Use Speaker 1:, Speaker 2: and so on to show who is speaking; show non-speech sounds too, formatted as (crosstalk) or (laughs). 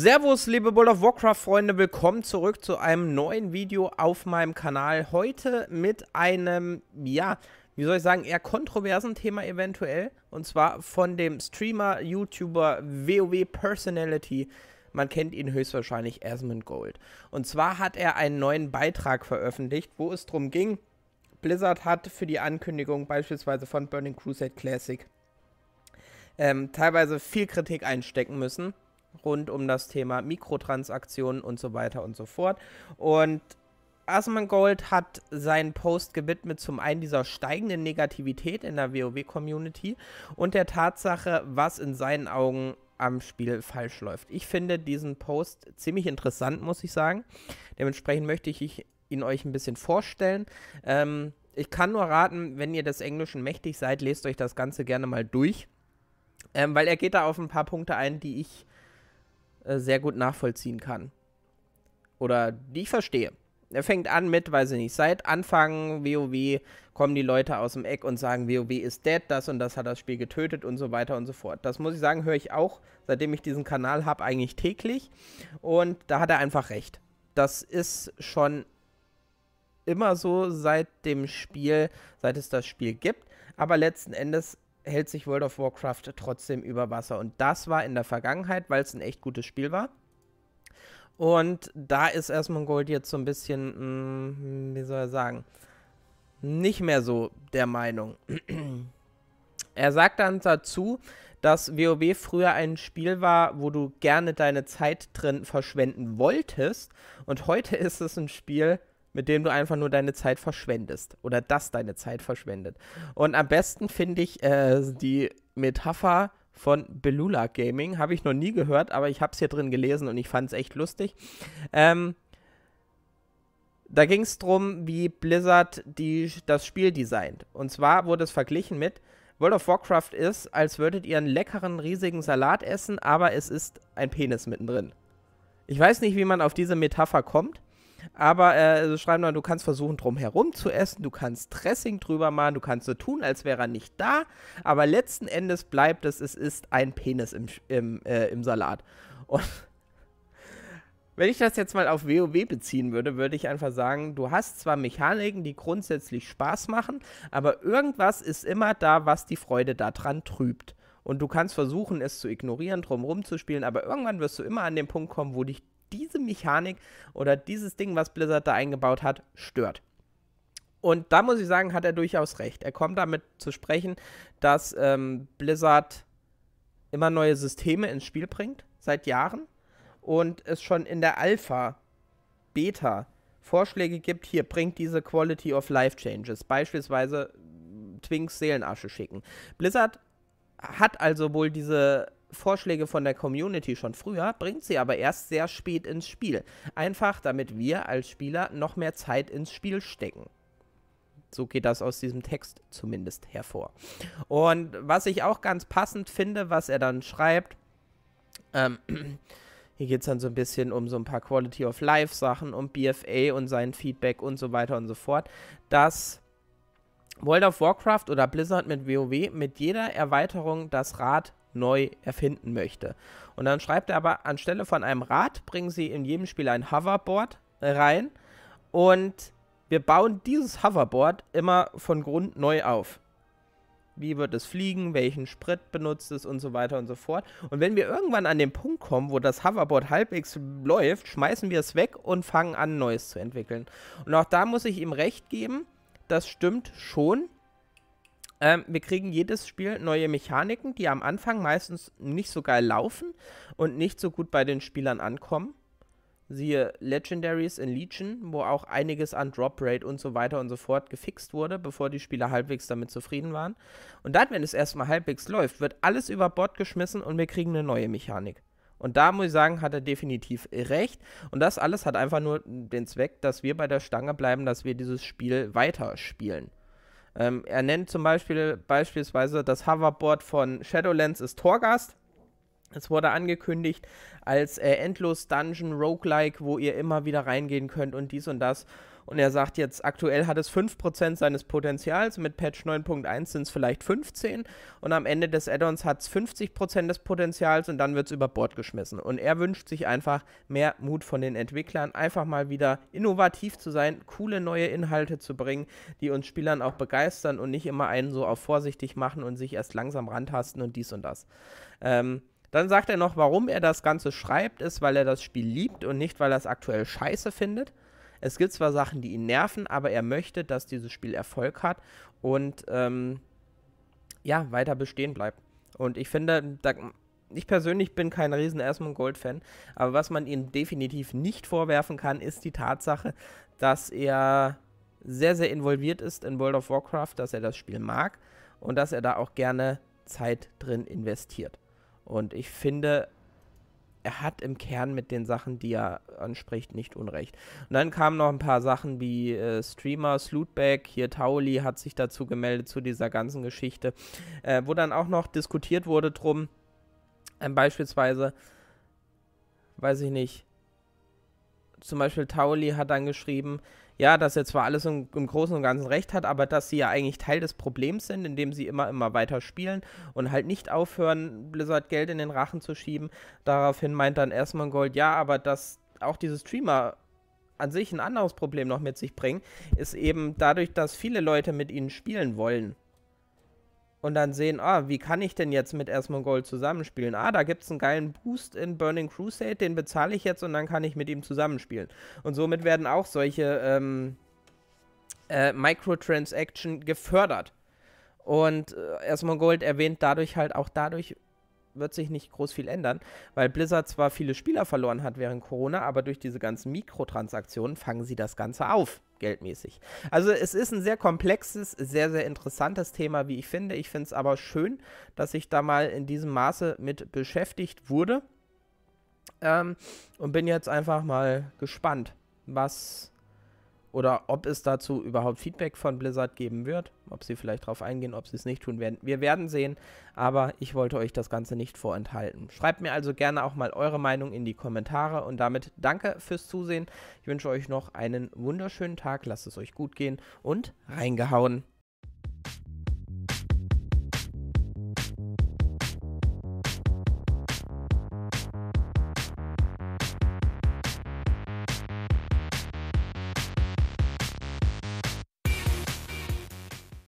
Speaker 1: Servus, liebe World of Warcraft-Freunde, willkommen zurück zu einem neuen Video auf meinem Kanal. Heute mit einem, ja, wie soll ich sagen, eher kontroversen Thema eventuell. Und zwar von dem Streamer, YouTuber, WoW Personality. Man kennt ihn höchstwahrscheinlich Asmund Gold. Und zwar hat er einen neuen Beitrag veröffentlicht, wo es darum ging, Blizzard hat für die Ankündigung beispielsweise von Burning Crusade Classic ähm, teilweise viel Kritik einstecken müssen rund um das Thema Mikrotransaktionen und so weiter und so fort. Und Asmongold hat seinen Post gewidmet zum einen dieser steigenden Negativität in der WoW-Community und der Tatsache, was in seinen Augen am Spiel falsch läuft. Ich finde diesen Post ziemlich interessant, muss ich sagen. Dementsprechend möchte ich ihn euch ein bisschen vorstellen. Ähm, ich kann nur raten, wenn ihr des Englischen mächtig seid, lest euch das Ganze gerne mal durch. Ähm, weil er geht da auf ein paar Punkte ein, die ich äh, sehr gut nachvollziehen kann. Oder die ich verstehe. Er fängt an mit, weiß ich nicht, seit Anfang WoW kommen die Leute aus dem Eck und sagen, WoW ist dead, das und das hat das Spiel getötet und so weiter und so fort. Das muss ich sagen, höre ich auch, seitdem ich diesen Kanal habe, eigentlich täglich. Und da hat er einfach recht. Das ist schon immer so seit dem Spiel, seit es das Spiel gibt. Aber letzten Endes hält sich World of Warcraft trotzdem über Wasser. Und das war in der Vergangenheit, weil es ein echt gutes Spiel war. Und da ist erstmal Gold jetzt so ein bisschen, mh, mm, wie soll er sagen, nicht mehr so der Meinung. (clears throat) er sagt dann dazu, dass WoW früher ein Spiel war, wo du gerne deine Zeit drin verschwenden wolltest. Und heute (laughs) ist es ein Spiel, mit dem du einfach nur deine Zeit verschwendest oder das deine Zeit verschwendet. Und am besten finde ich äh, die Metapher von Belula Gaming. Habe ich noch nie gehört, aber ich habe es hier drin gelesen und ich fand es echt lustig. Ähm, da ging es darum, wie Blizzard die, das Spiel designt. Und zwar wurde es verglichen mit, World of Warcraft ist, als würdet ihr einen leckeren, riesigen Salat essen, aber es ist ein Penis mittendrin. Ich weiß nicht, wie man auf diese Metapher kommt, aber äh, sie also schreiben dann, du kannst versuchen, drum herum zu essen, du kannst Dressing drüber machen, du kannst so tun, als wäre er nicht da. Aber letzten Endes bleibt es, es ist ein Penis im, im, äh, im Salat. Und (laughs) wenn ich das jetzt mal auf WoW beziehen würde, würde ich einfach sagen, du hast zwar Mechaniken, die grundsätzlich Spaß machen, aber irgendwas ist immer da, was die Freude daran trübt. Und du kannst versuchen, es zu ignorieren, drum rumzuspielen, aber irgendwann wirst du immer an den Punkt kommen, wo dich diese Mechanik oder dieses Ding, was Blizzard da eingebaut hat, stört. Und da muss ich sagen, hat er durchaus recht. Er kommt damit zu sprechen, dass ähm, Blizzard immer neue Systeme ins Spiel bringt, seit Jahren. Und es schon in der Alpha, Beta, Vorschläge gibt, hier bringt diese Quality of Life Changes. Beispielsweise Twinks Seelenasche schicken. Blizzard hat also wohl diese Vorschläge von der Community schon früher, bringt sie aber erst sehr spät ins Spiel. Einfach damit wir als Spieler noch mehr Zeit ins Spiel stecken. So geht das aus diesem Text zumindest hervor. Und was ich auch ganz passend finde, was er dann schreibt, ähm, (clears throat) hier geht es dann so ein bisschen um so ein paar Quality of Life Sachen, um BFA und sein Feedback und so weiter und so fort, dass World of Warcraft oder Blizzard mit WoW mit jeder Erweiterung das Rad neu erfinden möchte. Und dann schreibt er aber, anstelle von einem Rad bringen sie in jedem Spiel ein Hoverboard rein und wir bauen dieses Hoverboard immer von Grund neu auf. Wie wird es fliegen? Welchen Sprit benutzt es und so weiter und so fort. Und wenn wir irgendwann an den Punkt kommen, wo das Hoverboard halbwegs läuft, schmeißen wir es weg und fangen an, Neues zu entwickeln. Und auch da muss ich ihm recht geben, das stimmt schon. Ähm, wir kriegen jedes Spiel neue Mechaniken, die am Anfang meistens nicht so geil laufen und nicht so gut bei den Spielern ankommen. Siehe Legendaries in Legion, wo auch einiges an Drop Rate und so weiter und so fort gefixt wurde, bevor die Spieler halbwegs damit zufrieden waren. Und dann, wenn es erstmal halbwegs läuft, wird alles über Bord geschmissen und wir kriegen eine neue Mechanik. Und da muss ich sagen, hat er definitiv recht. Und das alles hat einfach nur den Zweck, dass wir bei der Stange bleiben, dass wir dieses Spiel weiterspielen. Ähm, er nennt zum Beispiel beispielsweise das Hoverboard von Shadowlands ist Torgast. Es wurde angekündigt als äh, Endlos-Dungeon, Roguelike, wo ihr immer wieder reingehen könnt und dies und das. Und er sagt jetzt, aktuell hat es 5% seines Potenzials, mit Patch 9.1 sind es vielleicht 15 und am Ende des Addons hat es 50% des Potenzials und dann wird es über Bord geschmissen. Und er wünscht sich einfach mehr Mut von den Entwicklern, einfach mal wieder innovativ zu sein, coole neue Inhalte zu bringen, die uns Spielern auch begeistern und nicht immer einen so auf vorsichtig machen und sich erst langsam rantasten und dies und das. Ähm, dann sagt er noch, warum er das Ganze schreibt, ist, weil er das Spiel liebt und nicht, weil er es aktuell scheiße findet. Es gibt zwar Sachen, die ihn nerven, aber er möchte, dass dieses Spiel Erfolg hat und ähm, ja, weiter bestehen bleibt. Und ich finde, da, ich persönlich bin kein riesen Esmond Gold-Fan, aber was man ihm definitiv nicht vorwerfen kann, ist die Tatsache, dass er sehr, sehr involviert ist in World of Warcraft, dass er das Spiel mag und dass er da auch gerne Zeit drin investiert. Und ich finde, er hat im Kern mit den Sachen, die er anspricht, nicht unrecht. Und dann kamen noch ein paar Sachen wie äh, Streamer, Slootback, hier Tauli hat sich dazu gemeldet zu dieser ganzen Geschichte, äh, wo dann auch noch diskutiert wurde drum, äh, beispielsweise, weiß ich nicht, zum Beispiel Tauli hat dann geschrieben, ja, dass er zwar alles im, im, Großen und Ganzen recht hat, aber dass sie ja eigentlich Teil des Problems sind, indem sie immer, immer weiter spielen und halt nicht aufhören, Blizzard Geld in den Rachen zu schieben. Daraufhin meint dann erstmal Gold, ja, aber dass auch diese Streamer an sich ein anderes Problem noch mit sich bringen, ist eben dadurch, dass viele Leute mit ihnen spielen wollen und dann sehen, ah, wie kann ich denn jetzt mit Gold zusammenspielen? Ah, da gibt es einen geilen Boost in Burning Crusade, den bezahle ich jetzt und dann kann ich mit ihm zusammenspielen. Und somit werden auch solche ähm, äh, Microtransaction gefördert. Und äh, Gold erwähnt dadurch halt auch dadurch wird sich nicht groß viel ändern, weil Blizzard zwar viele Spieler verloren hat während Corona, aber durch diese ganzen Mikrotransaktionen fangen sie das Ganze auf geldmäßig. Also es ist ein sehr komplexes, sehr, sehr interessantes Thema, wie ich finde. Ich finde es aber schön, dass ich da mal in diesem Maße mit beschäftigt wurde. Ähm, und bin jetzt einfach mal gespannt, was oder ob es dazu überhaupt Feedback von Blizzard geben wird, ob sie vielleicht darauf eingehen, ob sie es nicht tun werden. Wir werden sehen, aber ich wollte euch das Ganze nicht vorenthalten. Schreibt mir also gerne auch mal eure Meinung in die Kommentare und damit danke fürs Zusehen. Ich wünsche euch noch einen wunderschönen Tag, lasst es euch gut gehen und reingehauen.